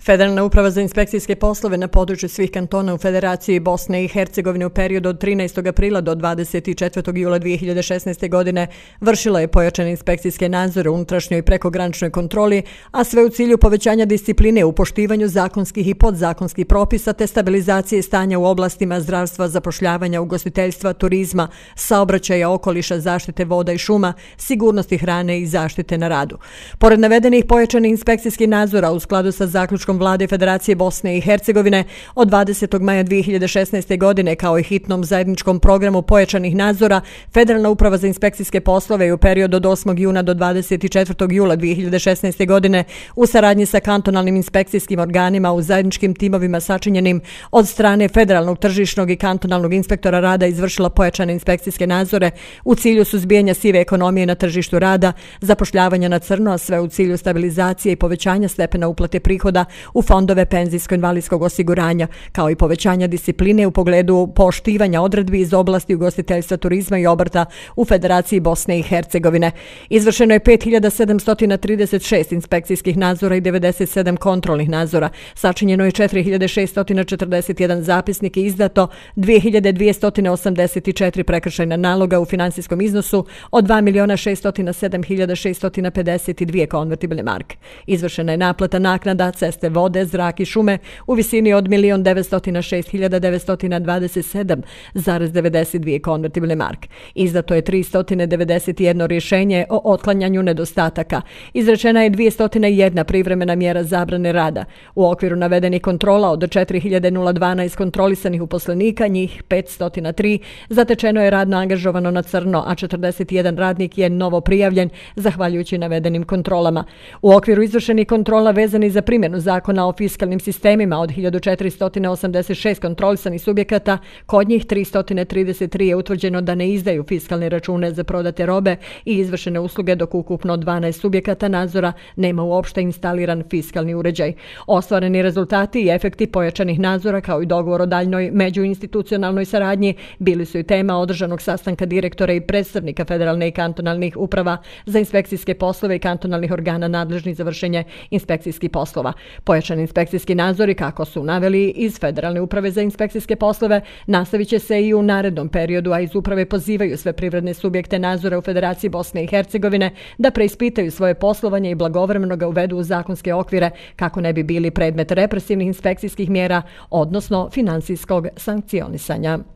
Federalna uprava za inspekcijske poslove na području svih kantona u Federaciji Bosne i Hercegovine u periodu od 13. aprila do 24. jula 2016. godine vršila je pojačane inspekcijske nadzore unutrašnjoj prekograničnoj kontroli, a sve u cilju povećanja discipline u poštivanju zakonskih i podzakonskih propisa te stabilizacije stanja u oblastima zdravstva, zapošljavanja, ugostiteljstva, turizma, saobraćaja, okoliša, zaštite voda i šuma, sigurnosti hrane i zaštite na radu. Pored navedenih pojačanih inspekcijskih nadzora u skladu sa zaključkom zaključkom vlade Federacije Bosne i Hercegovine od 20. maja 2016. godine kao i hitnom zajedničkom programu pojačanih nadzora, Federalna uprava za inspekcijske poslove u periodu od 8. juna do 24. jula 2016. godine u saradnji sa kantonalnim inspekcijskim organima u zajedničkim timovima sačinjenim od strane Federalnog tržišnog i kantonalnog inspektora rada izvršila pojačane inspekcijske nadzore u cilju suzbijenja sive ekonomije na tržištu rada, zapošljavanja na crno, a sve u cilju stabilizacije i povećanja stepena uplate prihoda u fondove penzijsko-invalidskog osiguranja, kao i povećanja discipline u pogledu poštivanja odredbi iz oblasti ugostiteljstva turizma i obrta u Federaciji Bosne i Hercegovine. Izvršeno je 5736 inspekcijskih nadzora i 97 kontrolnih nadzora. Sačinjeno je 4641 zapisnik i izdato 2284 prekršajna naloga u finansijskom iznosu od 2 miliona 607 652 konvertibilne marke. Izvršena je naplata naknada ceste vrste vode, zrak i šume u visini od 1.906.927,92 konvertibilne mark. Izdato je 391 rješenje o otklanjanju nedostataka. Izrečena je 201 privremena mjera zabrane rada. U okviru navedenih kontrola od 4.012 kontrolisanih uposlenika, njih 503, zatečeno je radno angažovano na crno, a 41 radnik je novo prijavljen, zahvaljujući navedenim kontrolama. U okviru izvršenih kontrola vezani za primjenu zakonu, zakona o fiskalnim sistemima od 1486 kontrolisanih subjekata, kod njih 333 je utvrđeno da ne izdaju fiskalne račune za prodate robe i izvršene usluge dok ukupno 12 subjekata nadzora nema uopšte instaliran fiskalni uređaj. Ostvareni rezultati i efekti pojačanih nadzora kao i dogovor o daljnoj međuinstitucionalnoj saradnji bili su i tema održanog sastanka direktora i predstavnika federalne i kantonalnih uprava za inspekcijske poslove i kantonalnih organa nadležnih za vršenje inspekcijskih poslova. Pojačani inspekcijski nadzori, kako su naveli iz Federalne uprave za inspekcijske poslove, nastavit će se i u narednom periodu, a iz uprave pozivaju sve privredne subjekte nadzora u Federaciji Bosne i Hercegovine da preispitaju svoje poslovanje i blagovremeno ga uvedu u zakonske okvire kako ne bi bili predmet represivnih inspekcijskih mjera, odnosno finansijskog sankcionisanja.